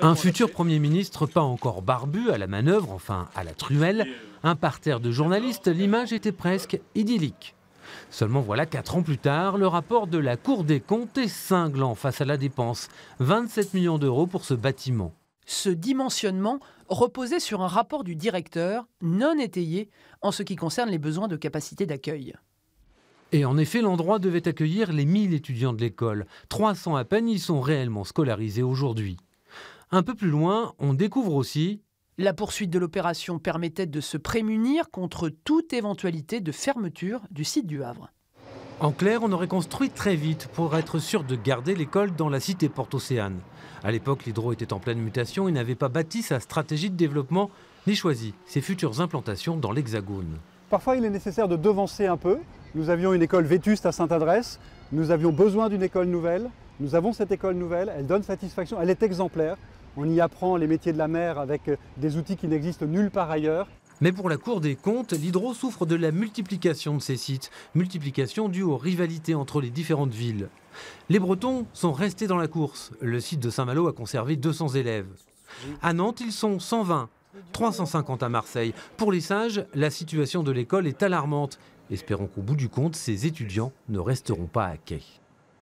Un futur Premier ministre pas encore barbu, à la manœuvre, enfin à la truelle, un parterre de journalistes, l'image était presque idyllique. Seulement voilà, quatre ans plus tard, le rapport de la Cour des comptes est cinglant face à la dépense. 27 millions d'euros pour ce bâtiment. Ce dimensionnement reposait sur un rapport du directeur, non étayé, en ce qui concerne les besoins de capacité d'accueil. Et en effet, l'endroit devait accueillir les 1000 étudiants de l'école. 300 à peine y sont réellement scolarisés aujourd'hui. Un peu plus loin, on découvre aussi la poursuite de l'opération permettait de se prémunir contre toute éventualité de fermeture du site du Havre. En clair, on aurait construit très vite pour être sûr de garder l'école dans la cité Porte-Océane. À l'époque, l'hydro était en pleine mutation et n'avait pas bâti sa stratégie de développement ni choisi ses futures implantations dans l'Hexagone. Parfois, il est nécessaire de devancer un peu. Nous avions une école vétuste à Sainte-Adresse, nous avions besoin d'une école nouvelle, nous avons cette école nouvelle, elle donne satisfaction, elle est exemplaire. On y apprend les métiers de la mer avec euh, des outils qui n'existent nulle part ailleurs. Mais pour la Cour des comptes, l'Hydro souffre de la multiplication de ces sites, multiplication due aux rivalités entre les différentes villes. Les Bretons sont restés dans la course. Le site de Saint-Malo a conservé 200 élèves. À Nantes, ils sont 120, 350 à Marseille. Pour les sages, la situation de l'école est alarmante. Espérons qu'au bout du compte, ces étudiants ne resteront pas à quai.